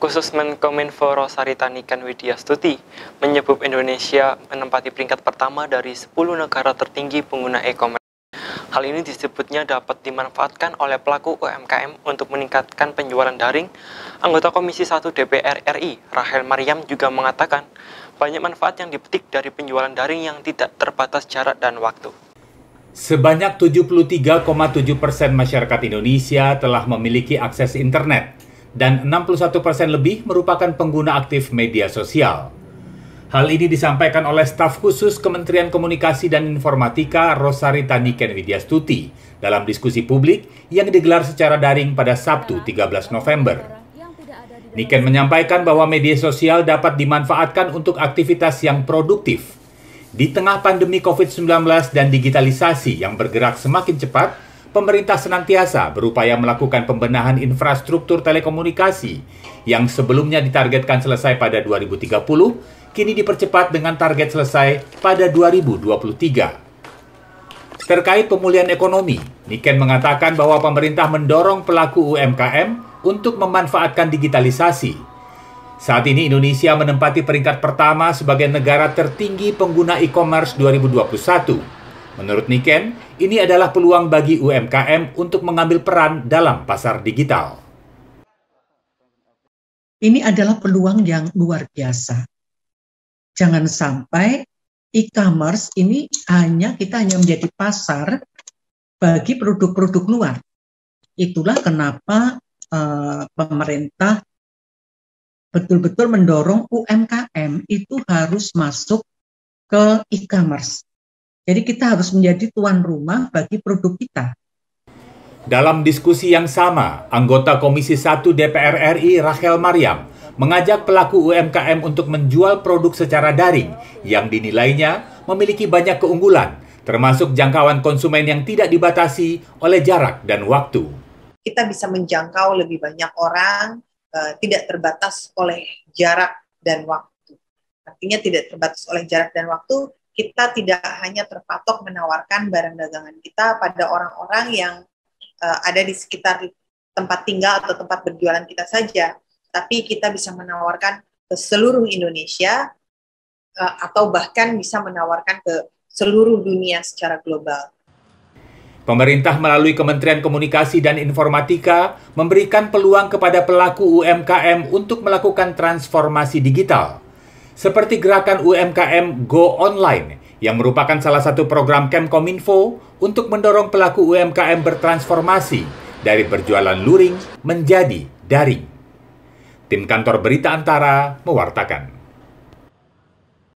Khusus Menkominfo Rosaritanikan Tanikan Widya Stuti menyebut Indonesia menempati peringkat pertama dari 10 negara tertinggi pengguna e-commerce. Hal ini disebutnya dapat dimanfaatkan oleh pelaku UMKM untuk meningkatkan penjualan daring. Anggota Komisi 1 DPR RI, Rahel Mariam juga mengatakan, banyak manfaat yang dipetik dari penjualan daring yang tidak terbatas jarak dan waktu. Sebanyak 73,7 persen masyarakat Indonesia telah memiliki akses internet dan 61% lebih merupakan pengguna aktif media sosial. Hal ini disampaikan oleh staf khusus Kementerian Komunikasi dan Informatika Rosari Taniken Widyastuti dalam diskusi publik yang digelar secara daring pada Sabtu 13 November. Niken menyampaikan bahwa media sosial dapat dimanfaatkan untuk aktivitas yang produktif. Di tengah pandemi COVID-19 dan digitalisasi yang bergerak semakin cepat, pemerintah senantiasa berupaya melakukan pembenahan infrastruktur telekomunikasi yang sebelumnya ditargetkan selesai pada 2030, kini dipercepat dengan target selesai pada 2023. Terkait pemulihan ekonomi, Niken mengatakan bahwa pemerintah mendorong pelaku UMKM untuk memanfaatkan digitalisasi. Saat ini Indonesia menempati peringkat pertama sebagai negara tertinggi pengguna e-commerce 2021 Menurut Niken, ini adalah peluang bagi UMKM untuk mengambil peran dalam pasar digital. Ini adalah peluang yang luar biasa. Jangan sampai e-commerce ini hanya kita hanya menjadi pasar bagi produk-produk luar. Itulah kenapa uh, pemerintah betul-betul mendorong UMKM itu harus masuk ke e-commerce jadi kita harus menjadi tuan rumah bagi produk kita. Dalam diskusi yang sama, anggota Komisi 1 DPR RI Rachel Mariam mengajak pelaku UMKM untuk menjual produk secara daring yang dinilainya memiliki banyak keunggulan, termasuk jangkauan konsumen yang tidak dibatasi oleh jarak dan waktu. Kita bisa menjangkau lebih banyak orang, eh, tidak terbatas oleh jarak dan waktu. Artinya tidak terbatas oleh jarak dan waktu, kita tidak hanya terpatok menawarkan barang dagangan kita pada orang-orang yang uh, ada di sekitar tempat tinggal atau tempat berjualan kita saja, tapi kita bisa menawarkan ke seluruh Indonesia uh, atau bahkan bisa menawarkan ke seluruh dunia secara global. Pemerintah melalui Kementerian Komunikasi dan Informatika memberikan peluang kepada pelaku UMKM untuk melakukan transformasi digital seperti gerakan UMKM Go Online yang merupakan salah satu program Kemkominfo untuk mendorong pelaku UMKM bertransformasi dari berjualan luring menjadi daring. Tim kantor berita antara mewartakan.